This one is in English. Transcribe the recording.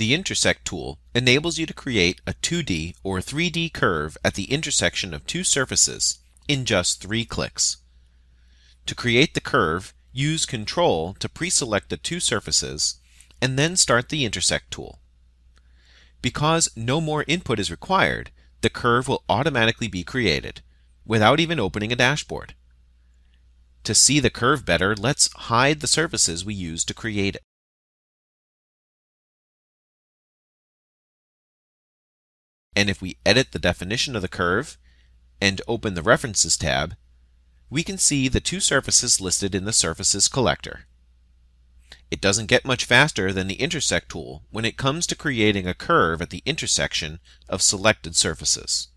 The intersect tool enables you to create a 2D or 3D curve at the intersection of two surfaces in just three clicks. To create the curve, use Control to pre-select the two surfaces and then start the intersect tool. Because no more input is required, the curve will automatically be created without even opening a dashboard. To see the curve better, let's hide the surfaces we used to create it. And if we edit the definition of the curve and open the References tab, we can see the two surfaces listed in the Surfaces Collector. It doesn't get much faster than the Intersect tool when it comes to creating a curve at the intersection of selected surfaces.